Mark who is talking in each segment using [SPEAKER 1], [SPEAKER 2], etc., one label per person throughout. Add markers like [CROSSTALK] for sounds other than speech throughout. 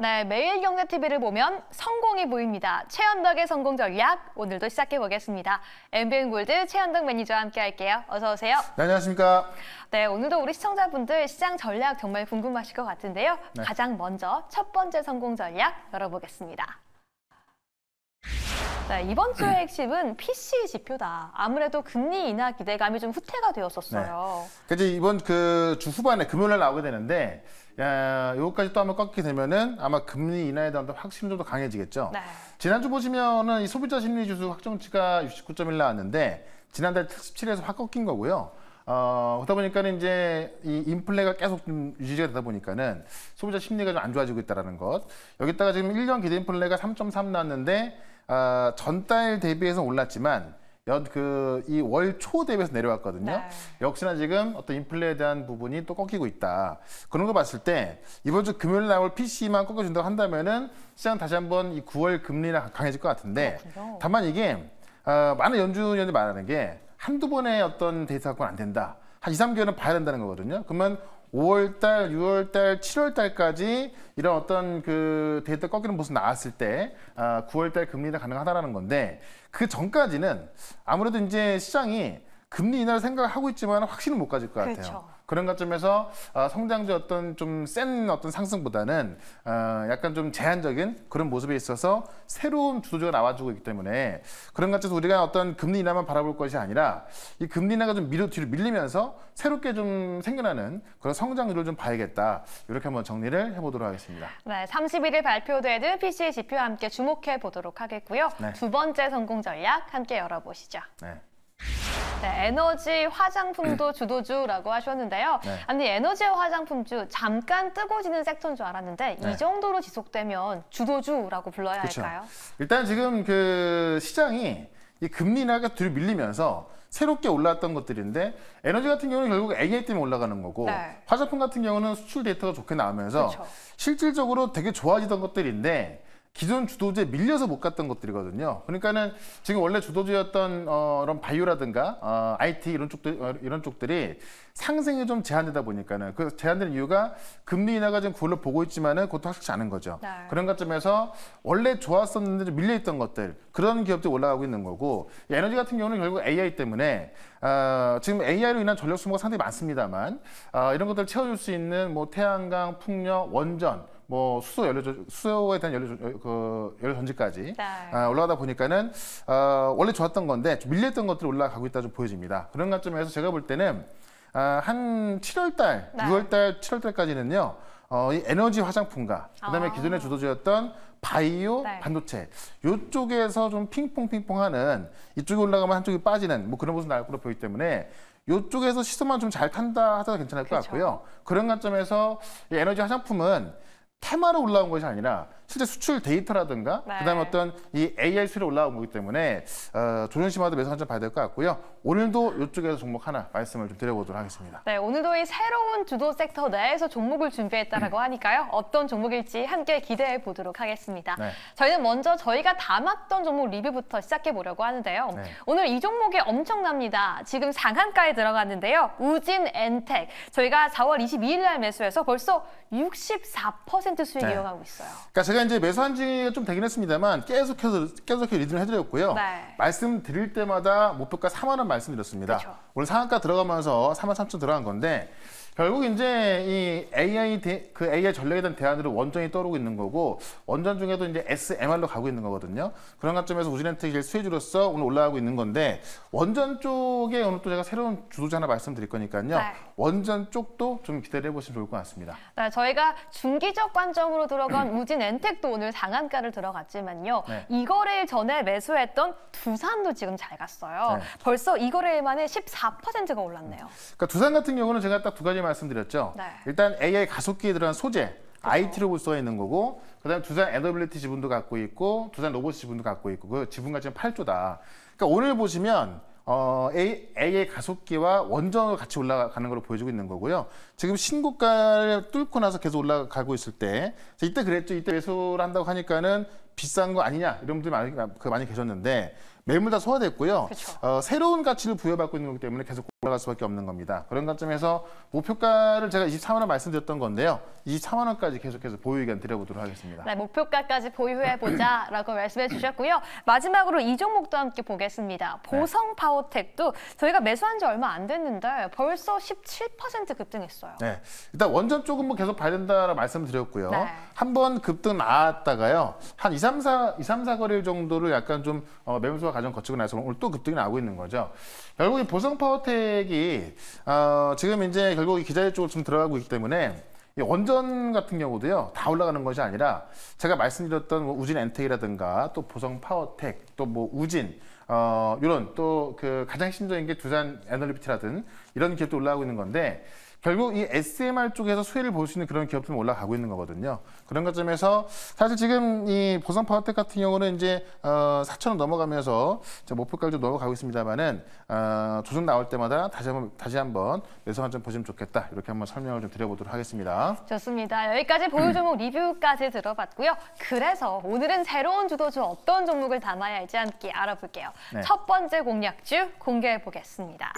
[SPEAKER 1] 네, 매일 경제TV를 보면 성공이 보입니다. 최연덕의 성공 전략 오늘도 시작해 보겠습니다. MBN 골드 최연덕 매니저와 함께 할게요. 어서 오세요.
[SPEAKER 2] 네, 안녕하십니까?
[SPEAKER 1] 네, 오늘도 우리 시청자분들 시장 전략 정말 궁금하실 것 같은데요. 네. 가장 먼저 첫 번째 성공 전략 열어보겠습니다. 네, 이번 주의 핵심은 PC 지표다. 아무래도 금리 인하 기대감이 좀 후퇴가 되었었어요. 네.
[SPEAKER 2] 그지 이번 그 주 후반에 금요일 나오게 되는데 야, 요까지또 한번 꺾게 되면은 아마 금리 인하에 대한 확신이 강해지겠죠. 네. 지난주 보시면은 이 소비자 심리 지수 확정치가 69.1 나왔는데 지난달 17에서 확 꺾인 거고요. 어, 그러다 보니까는 이제 이 인플레가 계속 좀 유지가 되다 보니까는 소비자 심리가 좀 안 좋아지고 있다는 것. 여기다가 지금 1년 기대 인플레가 3.3 나왔는데 어, 아, 전달 대비해서 올랐지만 연 그 이 월 초 대비해서 내려왔거든요. 네. 역시나 지금 어떤 인플레에 대한 부분이 또 꺾이고 있다. 그런 걸 봤을 때 이번 주 금요일 나올 PC만 꺾여준다고 한다면은 시장 다시 한번 이 9월 금리나 강해질 것 같은데 그렇군요. 다만 이게 어, 많은 연준위이 말하는 게 한두 번의 어떤 데이터 갖고는 안 된다. 한 2, 3개월은 봐야 된다는 거거든요. 그러면 5월달, 6월달, 7월달까지 이런 어떤 그 데이터 꺾이는 모습 나왔을 때 아, 9월달 금리가 가능하다라는 건데 그 전까지는 아무래도 이제 시장이 금리 인하를 생각하고 있지만 확신을 못 가질 것 같아요. 그렇죠. 그런 관점에서 아, 성장주 어떤 좀 센 어떤 상승보다는 아, 약간 좀 제한적인 그런 모습에 있어서 새로운 주도주가 나와주고 있기 때문에 그런 관점에서 우리가 어떤 금리 인하만 바라볼 것이 아니라 이 금리 인하가 좀 밀어, 뒤로 밀리면서 새롭게 좀 생겨나는 그런 성장률을 좀 봐야겠다. 이렇게 한번 정리를 해보도록 하겠습니다.
[SPEAKER 1] 네, 31일 발표되는 p c 지표와 함께 주목해 보도록 하겠고요. 네. 두 번째 성공 전략 함께 열어보시죠. 네. 네, 에너지 화장품도 [CLEARS THROAT] 주도주라고 하셨는데요. 네. 아니 에너지 화장품주 잠깐 뜨거워지는 섹터인 줄 알았는데 네. 이 정도로 지속되면 주도주라고 불러야 그쵸. 할까요?
[SPEAKER 2] 일단 지금 그 시장이 이 금리 나가 뒤로 밀리면서 새롭게 올라왔던 것들인데 에너지 같은 경우는 결국 AI 때문에 올라가는 거고 네. 화장품 같은 경우는 수출 데이터가 좋게 나오면서 그쵸. 실질적으로 되게 좋아지던 것들인데 기존 주도주에 밀려서 못 갔던 것들이거든요. 그러니까는 지금 원래 주도주였던 어, 이런 바이오라든가 어, IT 이런 쪽들 어, 이런 쪽들이 상승이 좀 제한되다 보니까는 그 제한된 이유가 금리 인하가 지금 그걸로 보고 있지만은 그것도 확실치 않은 거죠. 네. 그런 관점에서 원래 좋았었는데 밀려 있던 것들 그런 기업들이 올라가고 있는 거고 에너지 같은 경우는 결국 AI 때문에 어, 지금 AI로 인한 전력 소모가 상당히 많습니다만 어, 이런 것들을 채워줄 수 있는 뭐 태양광, 풍력, 원전 뭐 수소 연료 수소에 대한 연료 어, 그 연료 전지까지 네. 아, 올라가다 보니까는 어, 원래 좋았던 건데 좀 밀렸던 것들이 올라가고 있다 좀 보여집니다. 그런 관점에서 제가 볼 때는 아, 한 7월달, 네. 6월달, 7월달까지는요. 어, 이 에너지 화장품과 그다음에 아. 기존의 주도주였던 바이오 네. 반도체 요쪽에서 좀 핑퐁 핑퐁하는 이쪽에 올라가면 한쪽이 빠지는 뭐 그런 모습 나올 으로 보이기 때문에 요쪽에서 시선만 좀 잘 탄다 하더라도 괜찮을 것그렇 같고요. 그런 관점에서 이 에너지 화장품은 테마로 올라온 것이 아니라 실제 수출 데이터라든가 네. 그다음에 어떤 이 AI 수이 올라오고 거기 때문에 어, 조선시마도 매수 한점 봐야 될 것 같고요. 오늘도 이쪽에서 종목 하나 말씀을 좀 드려보도록 하겠습니다.
[SPEAKER 1] 네, 오늘도 이 새로운 주도 섹터 내에서 종목을 준비했다고 음. 하니까요. 어떤 종목일지 함께 기대해 보도록 하겠습니다. 네. 저희는 먼저 저희가 담았던 종목 리뷰부터 시작해 보려고 하는데요. 네. 오늘 이 종목이 엄청납니다. 지금 상한가에 들어갔는데요. 우진 엔텍 저희가 4월 22일 날 매수해서 벌써 64% 수익 네. 이어가고 있어요.
[SPEAKER 2] 그러니까 제가 이제 매수 한지가 좀 되긴 했습니다만 계속해서 계속해서 리딩을 해드렸고요. 네. 말씀드릴 때마다 목표가 4만 원 말씀드렸습니다. 그렇 오늘 상한가 들어가면서 4만 3천 들어간 건데 결국 이제 이 AI 대, 그 AI 전략에 대한 대안으로 원전이 떠오르고 있는 거고 원전 중에도 이제 SMR로 가고 있는 거거든요. 그런 관점에서 우진엔트이 수혜주로서 오늘 올라가고 있는 건데 원전 쪽에 오늘 또 제가 새로운 주도자 하나 말씀드릴 거니까요. 네. 원전 쪽도 좀 기대를 해보시면 좋을 것 같습니다.
[SPEAKER 1] 네, 저희가 중기적 관점으로 들어간 [CLEARS THROAT] 우진엔트 신택도 오늘 상한가를 들어갔지만요. 네. 이 거래일 전에 매수했던 두산도 지금 잘 갔어요. 네. 벌써 이 거래일만에 14%가 올랐네요. 그러니까
[SPEAKER 2] 두산 같은 경우는 제가 딱 두 가지 말씀드렸죠. 네. 일단 AI 가속기에 들어간 소재, 그렇죠. IT로 볼 수가 있는 거고 그다음에 두산 에너빌리티 지분도 갖고 있고 두산 로봇 지분도 갖고 있고 그 지분가 치는 8조다. 그러니까 오늘 보시면 어, A, A의 가속기와 원정을 같이 올라가는 걸로 보여주고 있는 거고요. 지금 신고가를 뚫고 나서 계속 올라가고 있을 때 이때 그랬죠. 이때 매수를 한다고 하니까는 비싼 거 아니냐 이런 분들 많이, 그 많이 계셨는데 매물 다 소화됐고요. 그렇죠. 어, 새로운 가치를 부여받고 있는 거기 때문에 계속 올라갈 수밖에 없는 겁니다. 그런 관점에서 목표가를 제가 24만 원 말씀드렸던 건데요. 24만 원까지 계속해서 보유 의견 드려보도록 하겠습니다.
[SPEAKER 1] 네, 목표가까지 보유해보자라고 [CLEARS THROAT] 말씀해 주셨고요. 마지막으로 이 종목도 함께 보겠습니다. 네. 보성 파워텍도 저희가 매수한 지 얼마 안 됐는데 벌써 17% 급등했어요.
[SPEAKER 2] 네, 일단 원전 쪽은 뭐 계속 봐야 된다라고 말씀드렸고요. 네. 한번 급등 나왔다가요. 한 2, 3, 4, 2, 3, 4거래일 정도를 약간 좀 어, 매물수가 과정 거치고 나서 오늘 또 급등이 나오고 있는 거죠. 결국 이 보성 파워텍이 어, 지금 이제 결국 이 기자재 쪽으로 좀 들어가고 있기 때문에 이 원전 같은 경우도요 다 올라가는 것이 아니라 제가 말씀드렸던 뭐 우진 엔텍이라든가 또 보성 파워텍 또 뭐 우진 어, 이런 또그 가장 핵심적인 게 두산 애널리피티라든 이런 기업도 올라가고 있는 건데 결국 이 SMR 쪽에서 수혜를 볼 수 있는 그런 기업들이 올라가고 있는 거거든요. 그런 관점에서 사실 지금 이 보성 파워텍 같은 경우는 이제 어, 4천 원 넘어가면서 목표가지좀 넘어가고 있습니다만은 어, 조정 나올 때마다 다시 한번 다시 한번 매수 한점 보시면 좋겠다. 이렇게 한번 설명을 좀 드려보도록 하겠습니다.
[SPEAKER 1] 좋습니다. 여기까지 보유 종목 리뷰까지 들어봤고요. 그래서 오늘은 새로운 주도주 어떤 종목을 담아야 할지 함께 알아볼게요. 네. 첫 번째 공략주 공개해 보겠습니다.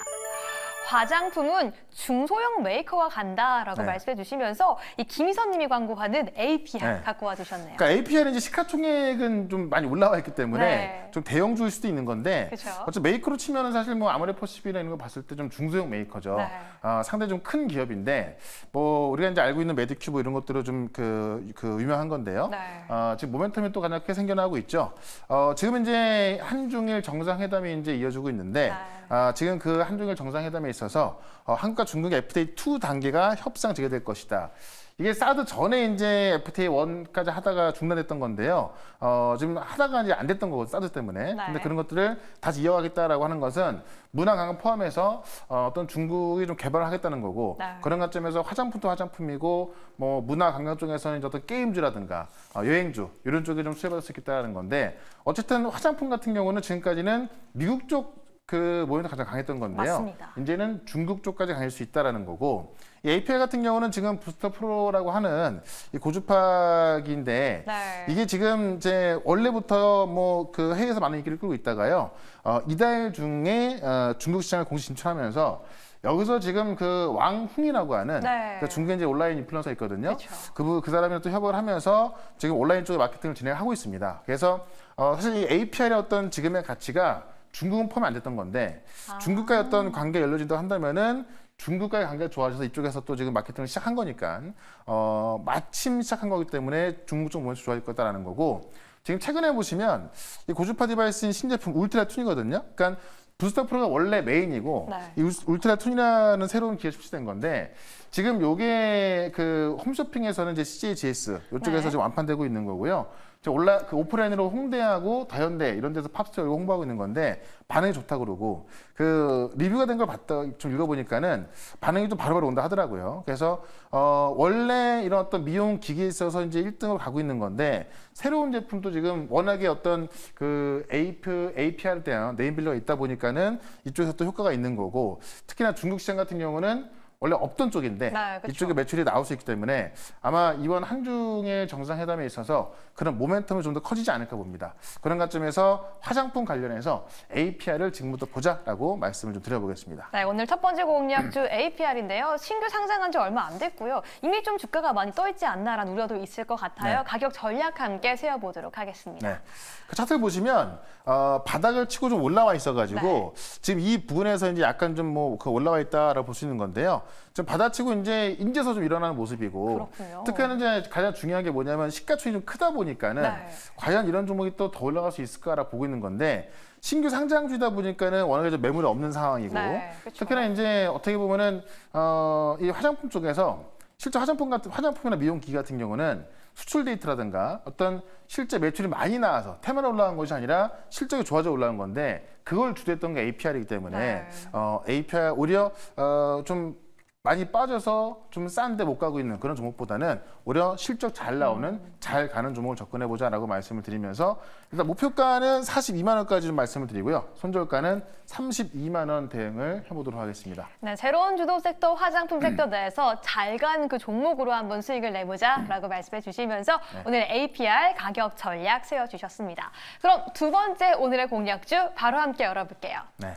[SPEAKER 1] 화장품은 중소형 메이커와 간다라고 네. 말씀해 주시면서 이 김희선님이 광고하는 APR 네. 갖고 와 주셨네요. 그러니까
[SPEAKER 2] APR은 이제 시가총액은 좀 많이 올라와 있기 때문에 네. 좀 대형주일 수도 있는 건데 어쨌든 메이커로 치면은 사실 뭐아무래도 퍼시비나 이런 거 봤을 때 좀 중소형 메이커죠. 네. 아, 상당히 좀큰 기업인데 뭐 우리가 이제 알고 있는 메디큐브 이런 것들은 좀그 그 유명한 건데요. 네. 아, 지금 모멘텀이 또 가장 크게 생겨나고 있죠. 어, 지금 이제 한중일 정상회담이 이제 이어지고 있는데 네. 아, 지금 그 한중일 정상회담에 있어서 어, 한국과 중국의 FTA 2 단계가 협상 재개될 것이다. 이게 사드 전에 이제 FTA 1까지 하다가 중단됐던 건데요. 어, 지금 하다가 이제 안 됐던 거고 사드 때문에. 네. 근데 그런 것들을 다시 이어가겠다라고 하는 것은 문화 강화 포함해서 어, 어떤 중국이 좀 개발을 하겠다는 거고 네. 그런 관점에서 화장품도 화장품이고 뭐 문화 관광 쪽에서는 어떤 게임주라든가 어, 여행주 이런 쪽에 좀 수혜받을 수 있겠다는 건데 어쨌든 화장품 같은 경우는 지금까지는 미국 쪽그 모임도 가장 강했던 건데요. 맞습니다. 이제는 중국 쪽까지 강할 수 있다라는 거고 이 APL 같은 경우는 지금 부스터 프로라고 하는 고주파기인데 네. 이게 지금 이제 원래부터 뭐 그 해외에서 많은 인기를 끌고 있다가요. 어, 이달 중에 어, 중국 시장을 공식 진출하면서 여기서 지금 그 왕흥이라고 하는 네. 그중국의 그러니까 이제 온라인 인플루언서 있거든요. 그그 그 사람이랑 또 협업을 하면서 지금 온라인 쪽에 마케팅을 진행하고 있습니다. 그래서 어, 사실 이 APR의 어떤 지금의 가치가 중국은 포함이 안 됐던 건데 아. 중국과 의 어떤 관계 열려진다고 한다면은 중국과의 관계가 좋아져서 이쪽에서 또 지금 마케팅을 시작한 거니까 어 마침 시작한 거기 때문에 중국 쪽 모습이 좋아질 거다라는 거고 지금 최근에 보시면 이 고주파 디바이스인 신제품 울트라 툰이거든요. 그러니까 부스터 프로가 원래 메인이고 네. 이 울트라 툰이라는 새로운 기계 출시된 건데 지금 요게 그 홈쇼핑에서는 이제 CJGS 이쪽에서 네. 지금 완판되고 있는 거고요. 올라 그 오프라인으로 홍대하고 다현대 이런 데서 팝스터 이거 홍보하고 있는 건데 반응이 좋다 그러고 그 리뷰가 된 걸 봤다 좀 읽어보니까는 반응이 좀 바로바로 온다 하더라고요. 그래서 어 원래 이런 어떤 미용 기기에 있어서 이제 1등을 가고 있는 건데 새로운 제품도 지금 워낙에 어떤 그 AP, APR 대한 네임빌러가 있다 보니까는 이쪽에서 또 효과가 있는 거고 특히나 중국 시장 같은 경우는 원래 없던 쪽인데 네, 그렇죠. 이쪽에 매출이 나올 수 있기 때문에 아마 이번 한중의 정상회담에 있어서 그런 모멘텀이 좀 더 커지지 않을까 봅니다. 그런 관점에서 화장품 관련해서 a p i 를 지금부터 보자라고 말씀을 좀 드려보겠습니다.
[SPEAKER 1] 네, 오늘 첫 번째 공략주 APR인데요. 신규 상장한 지 얼마 안 됐고요. 이미 좀 주가가 많이 떠있지 않나라는 우려도 있을 것 같아요. 네. 가격 전략 함께 세어보도록 하겠습니다.
[SPEAKER 2] 네. 그 차트를 보시면 어, 바닥을 치고 좀 올라와 있어가지고 네. 지금 이 부분에서 이제 약간 좀 뭐 그 올라와 있다라고 볼 수 있는 건데요. 좀 받아치고 이제 인제서 좀 일어나는 모습이고 그렇군요. 특히 이제 가장 중요한 게 뭐냐면 시가총이 좀 크다 보니까는 네. 과연 이런 종목이 또 더 올라갈 수 있을까라 보고 있는 건데 신규 상장주다 보니까는 워낙에 좀 매물이 없는 상황이고 네, 특히나 이제 어떻게 보면은 어, 이 화장품 쪽에서 실제 화장품 같은 화장품이나 미용기 같은 경우는 수출 데이트라든가 어떤 실제 매출이 많이 나와서 테마로 올라간 것이 아니라 실적이 좋아져 올라간 건데 그걸 주도했던 게 APR이기 때문에 네. 어, APR 오히려 어, 좀 많이 빠져서 좀 싼데 못 가고 있는 그런 종목보다는 오히려 실적 잘 나오는 음. 잘 가는 종목을 접근해 보자라고 말씀을 드리면서 일단 목표가는 42만 원까지 좀 말씀을 드리고요. 손절가는 32만 원 대응을 해보도록 하겠습니다.
[SPEAKER 1] 네, 새로운 주도 섹터 화장품 음. 섹터 내에서 잘간그 종목으로 한번 수익을 내보자라고 음. 말씀해 주시면서 네. 오늘 APR 가격 전략 세워 주셨습니다. 그럼 두 번째 오늘의 공략주 바로 함께 열어볼게요. 네.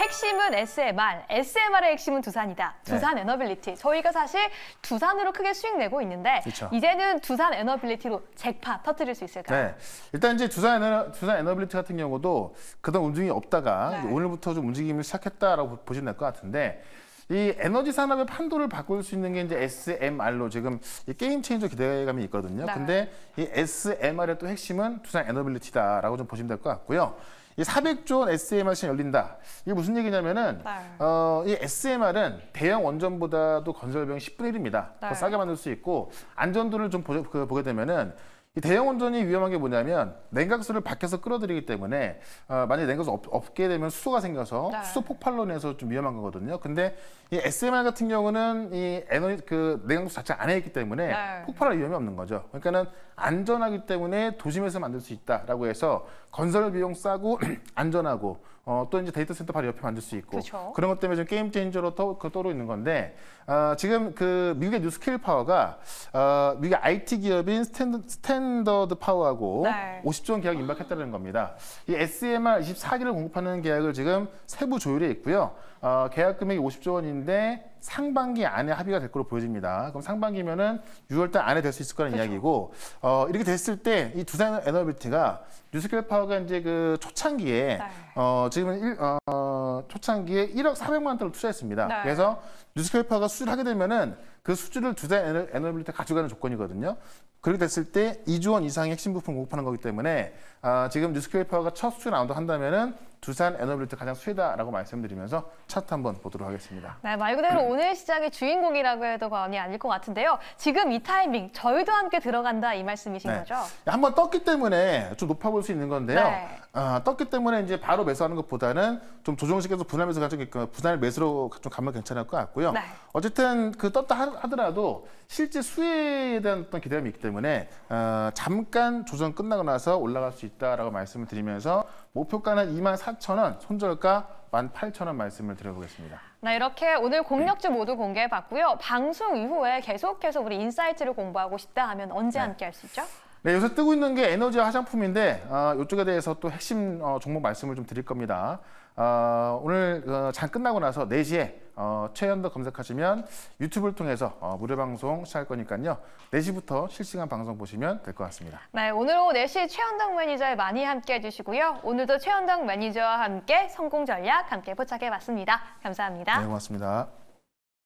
[SPEAKER 1] 핵심은 SMR, SMR의 핵심은 두산이다. 네. 두산 네. 에너빌리티. 저희가 사실 두산으로 크게 수익 내고 있는데 그쵸. 이제는 두산 에너빌리티로 잭팟 터트릴 수 있을까요? 네.
[SPEAKER 2] 일단 이제 두산 에너, 두산 에너빌리티 같은 경우도 그동안 움직임이 없다가 네. 오늘부터 좀 움직임을 시작했다라고 보시면 될 것 같은데 이 에너지 산업의 판도를 바꿀 수 있는 게 이제 SMR로 지금 이 게임 체인저 기대감이 있거든요. 네. 근데 이 SMR의 또 핵심은 두산 에너빌리티다라고 좀 보시면 될 것 같고요. 이 400조 원 SMR 시장 열린다. 이게 무슨 얘기냐면은 네. 어, 이 SMR은 대형 원전보다도 건설 비용 10분의 1입니다. 네. 더 싸게 만들 수 있고 안전도를 좀 보, 그, 보게 되면은 이 대형 온전히 위험한 게 뭐냐면 냉각수를 밖에서 끌어들이기 때문에 어, 만약에 냉각수 없, 없게 되면 수소가 생겨서 네. 수소 폭발로 인해서 좀 위험한 거거든요. 근데 이 SMR 같은 경우는 이 에너지 그 냉각수 자체 안에 있기 때문에 네. 폭발할 위험이 없는 거죠. 그러니까는 안전하기 때문에 도심에서 만들 수 있다라고 해서 건설 비용 싸고 [CLEARS THROAT] 안전하고 어, 또 이제 데이터 센터 바로 옆에 만들 수 있고 그쵸. 그런 것 때문에 좀 게임 체인저로 떠, 그 떠오르고 있는 건데 어, 지금 그 미국의 뉴 스킬 파워가 어, 미국의 IT 기업인 스탠드, 스탠더드 파워하고 네. 50조 원 계약 임박했다는 겁니다. 이 SMR 24기를 공급하는 계약을 지금 세부 조율해 있고요. 어, 계약 금액이 50조 원인데 상반기 안에 합의가 될것로 보여집니다. 그럼 상반기면은 6월달 안에 될 수 있을 거라는 그렇죠. 이야기고 어, 이렇게 됐을 때 이 두산 에너비티가뉴스케 파워가 이제 그 초창기에 네. 어, 지금은 일, 어, 초창기에 1억 400만 달러 투자했습니다. 네. 그래서 뉴스케 파워가 수주를 하게 되면은 그 수주를 두산 에너, 에너빌티 가져가는 조건이거든요. 그렇게 됐을 때 2조 원 이상의 핵심 부품 공급하는 거기 때문에 아, 지금 뉴스케 파워가 첫 수주 라운드 한다면은 두산 에너빌리트 가장 수혜다라고 말씀드리면서 차트 한번 보도록 하겠습니다.
[SPEAKER 1] 네, 말 그대로 [CLEARS THROAT] 오늘 시작의 주인공이라고 해도 과언이 아닐 것 같은데요. 지금 이 타이밍 저희도 함께 들어간다 이 말씀이신 네. 거죠?
[SPEAKER 2] 한번 떴기 때문에 좀 높아 볼수 있는 건데요. 네. 아, 떴기 때문에 이제 바로 매수하는 것보다는 좀 조정식에서 분할매수 가좀 분할 매수로 좀 가면 괜찮을 것 같고요. 네. 어쨌든 그 떴다 하더라도 실제 수혜에 대한 어떤 기대감이 있기 때문에 어, 잠깐 조정 끝나고 나서 올라갈 수 있다라고 말씀을 드리면서 목표가는 24,000원, 손절가 18,000원 말씀을 드려보겠습니다.
[SPEAKER 1] 네, 이렇게 오늘 공략주 네. 모두 공개해봤고요. 방송 이후에 계속해서 우리 인사이트를 공부하고 싶다 하면 언제 네. 함께 할 수 있죠?
[SPEAKER 2] 네, 요새 뜨고 있는 게에너지 화장품인데 어, 아, 이쪽에 대해서 또 핵심 어, 종목 말씀을 좀 드릴 겁니다. 어, 오늘 어, 잘 끝나고 나서 4시에 어, 최연도 검색하시면 유튜브를 통해서 어, 무료 방송 시작할 거니까요. 4시부터 실시간 방송 보시면 될 것 같습니다.
[SPEAKER 1] 네, 오늘 오후 4시 최연덕 매니저에 많이 함께해 주시고요. 오늘도 최연덕 매니저와 함께 성공 전략 함께 포착해 봤습니다. 감사합니다. 네,
[SPEAKER 2] 고맙습니다.